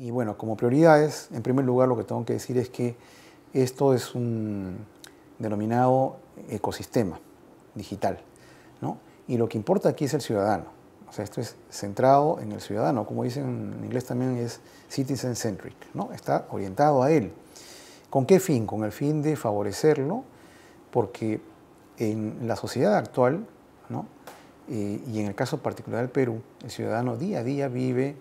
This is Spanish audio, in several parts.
Y bueno, como prioridades, en primer lugar lo que tengo que decir es que esto es un denominado ecosistema digital, Y lo que importa aquí es el ciudadano. O sea, esto es centrado en el ciudadano, como dicen en inglés también es citizen centric, ¿no? Está orientado a él. ¿Con qué fin? Con el fin de favorecerlo, porque en la sociedad actual, eh, y en el caso particular del Perú, el ciudadano día a día vive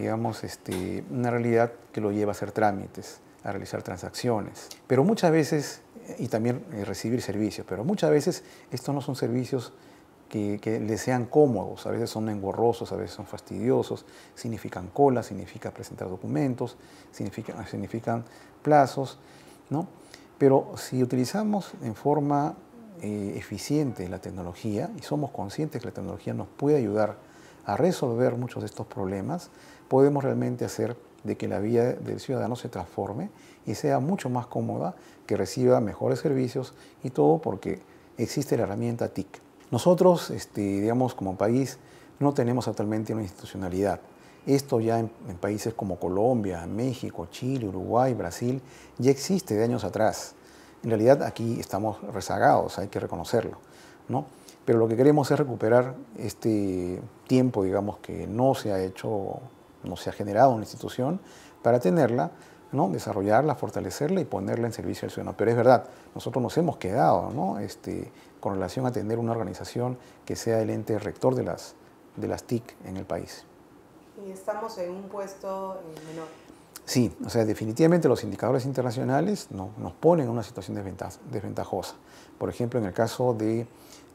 digamos, este, una realidad que lo lleva a hacer trámites, a realizar transacciones. Pero muchas veces, y también eh, recibir servicios, pero muchas veces estos no son servicios que, les sean cómodos, a veces son engorrosos, a veces son fastidiosos, significan colas, significa presentar documentos, significan, significan plazos, ¿no? Pero si utilizamos en forma eh, eficiente la tecnología y somos conscientes que la tecnología nos puede ayudar a resolver muchos de estos problemas, podemos realmente hacer de que la vida del ciudadano se transforme y sea mucho más cómoda, que reciba mejores servicios y todo porque existe la herramienta TIC. Nosotros, este, digamos, como país, no tenemos actualmente una institucionalidad. Esto ya en, países como Colombia, México, Chile, Uruguay, Brasil, ya existe de años atrás. En realidad aquí estamos rezagados, hay que reconocerlo. ¿no? pero lo que queremos es recuperar este tiempo, digamos, que no se ha hecho, no se ha generado una institución, para tenerla, ¿no? desarrollarla, fortalecerla y ponerla en servicio al ciudadano. Pero es verdad, nosotros nos hemos quedado este, con relación a tener una organización que sea el ente rector de las, de las TIC en el país. Y estamos en un puesto eh, menor. Sí, o sea, definitivamente los indicadores internacionales nos ponen en una situación desventajosa. Por ejemplo, en el caso de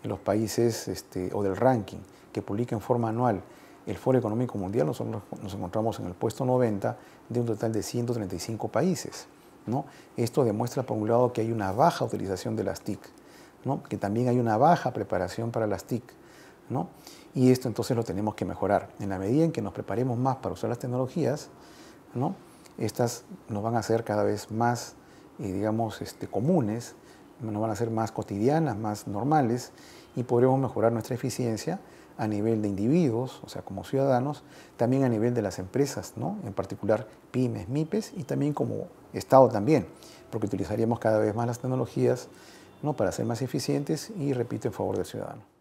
los países este, o del ranking que publica en forma anual el Foro Económico Mundial, nosotros nos encontramos en el puesto 90 de un total de 135 países. Esto demuestra, por un lado, que hay una baja utilización de las TIC, que también hay una baja preparación para las TIC. ¿no? Y esto entonces lo tenemos que mejorar. En la medida en que nos preparemos más para usar las tecnologías, ¿no? estas nos van a ser cada vez más, eh, digamos, este, comunes, nos van a ser más cotidianas, más normales y podremos mejorar nuestra eficiencia a nivel de individuos, o sea, como ciudadanos, también a nivel de las empresas, ¿no? en particular pymes, MIPES y también como Estado también, porque utilizaríamos cada vez más las tecnologías ¿no? para ser más eficientes y, repito, en favor del ciudadano.